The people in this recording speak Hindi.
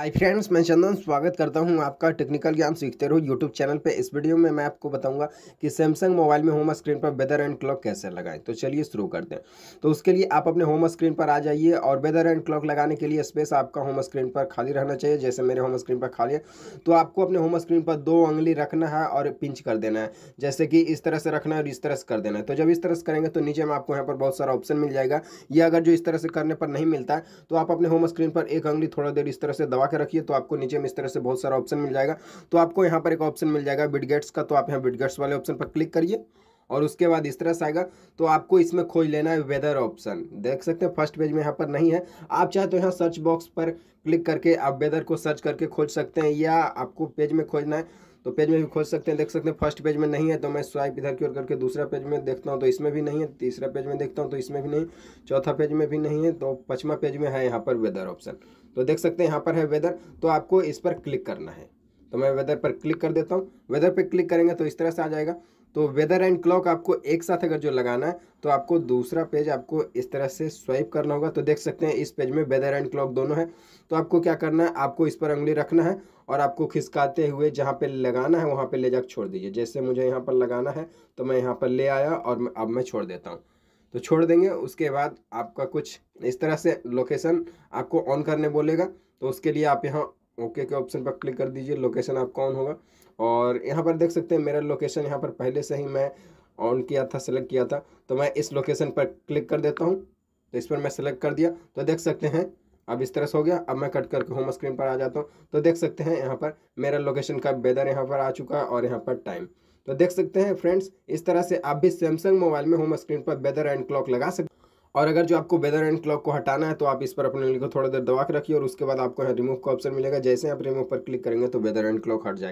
हाय फ्रेंड्स मैं चंदन स्वागत करता हूं आपका टेक्निकल ज्ञान सीखते रहो यूट्यूब चैनल पे इस वीडियो में मैं आपको बताऊंगा कि सैमसंग मोबाइल में होम स्क्रीन पर वेदर एंड क्लॉक कैसे लगाएं तो चलिए शुरू करते हैं तो उसके लिए आप अपने होम स्क्रीन पर आ जाइए और वेदर एंड क्लॉक लगाने के लिए स्पेस आपका होम स्क्रीन पर खाली रहना चाहिए जैसे मेरे होम स्क्रीन पर खाली है तो आपको अपने होम स्क्रीन पर दो उंगली रखना है और पिंच कर देना है जैसे कि इस तरह से रखना है और इस तरह से कर देना है तो जब इस तरह से करेंगे तो नीचे में आपको यहाँ पर बहुत सारा ऑप्शन मिल जाएगा या अगर जो इस तरह से करने पर नहीं मिलता है तो आप अपने होम स्क्रीन पर एक उंगली थोड़ा देर इस तरह से दबा के रखिए तो आपको नीचे में इस तरह से बहुत सारा ऑप्शन मिल जाएगा तो आपको यहाँ पर एक ऑप्शन मिल जाएगा बिडगेट्स का तो आप यहाँ बिडगेट्स वाले ऑप्शन पर क्लिक करिए और उसके बाद इस तरह से आएगा तो आपको इसमें खोज लेना है वेदर ऑप्शन देख सकते हैं फर्स्ट पेज में यहाँ पर नहीं है आप चाहे तो यहाँ सर्च बॉक्स पर क्लिक करके आप वेदर को सर्च करके खोज सकते हैं या आपको पेज में खोजना है तो पेज में भी खोज सकते हैं देख सकते हैं फर्स्ट पेज में नहीं है तो मैं स्वाइप इधर की ओर करके दूसरा पेज में देखता हूँ तो इसमें भी नहीं है तीसरा पेज में देखता हूँ तो इसमें भी नहीं चौथा पेज में भी नहीं है तो पचवा पेज में है यहाँ पर वेदर ऑप्शन तो देख सकते हैं यहाँ पर है वेदर तो आपको इस पर क्लिक करना है तो मैं वेदर पर क्लिक कर देता हूँ वेदर पर क्लिक करेंगे तो इस तरह से आ जाएगा तो वेदर एंड क्लॉक आपको एक साथ अगर जो लगाना है तो आपको दूसरा पेज आपको इस तरह से स्वाइप करना होगा तो देख सकते हैं इस पेज में वेदर एंड क्लॉक दोनों है तो आपको क्या करना है आपको इस पर उंगली रखना है और आपको खिसकाते हुए जहाँ पे लगाना है वहाँ पे ले जा छोड़ दीजिए जैसे मुझे यहाँ पर लगाना है तो मैं यहाँ पर ले आया और अब मैं छोड़ देता हूँ तो छोड़ देंगे उसके बाद आपका कुछ इस तरह से लोकेशन आपको ऑन करने बोलेगा तो उसके लिए आप यहाँ ओके के ऑप्शन पर क्लिक कर दीजिए लोकेशन आपका ऑन होगा और यहाँ पर देख सकते हैं मेरा लोकेशन यहाँ पर पहले से ही मैं ऑन किया था सेलेक्ट किया था तो मैं इस लोकेशन पर क्लिक कर देता हूँ तो इस पर मैं सेलेक्ट कर दिया तो देख सकते हैं अब इस तरह से हो गया अब मैं कट करके होम स्क्रीन पर आ जाता हूँ तो देख सकते हैं यहाँ पर मेरा लोकेशन का वेदर यहाँ पर आ चुका है और यहाँ पर टाइम तो देख सकते हैं फ्रेंड्स इस तरह से आप भी सैमसंग मोबाइल में होम स्क्रीन पर वेदर एंड क्लॉक लगा सकते और अगर जो आपको वेदर एंड क्लॉक को हटाना है तो आप इस पर अपने उंगली को थोड़ा देर दबा के रखिए और उसके बाद आपको यहाँ रिमूव का ऑप्शन मिलेगा जैसे आप रिमूव पर क्लिक करेंगे तो वेदर एंड क्लॉक हट जाएगा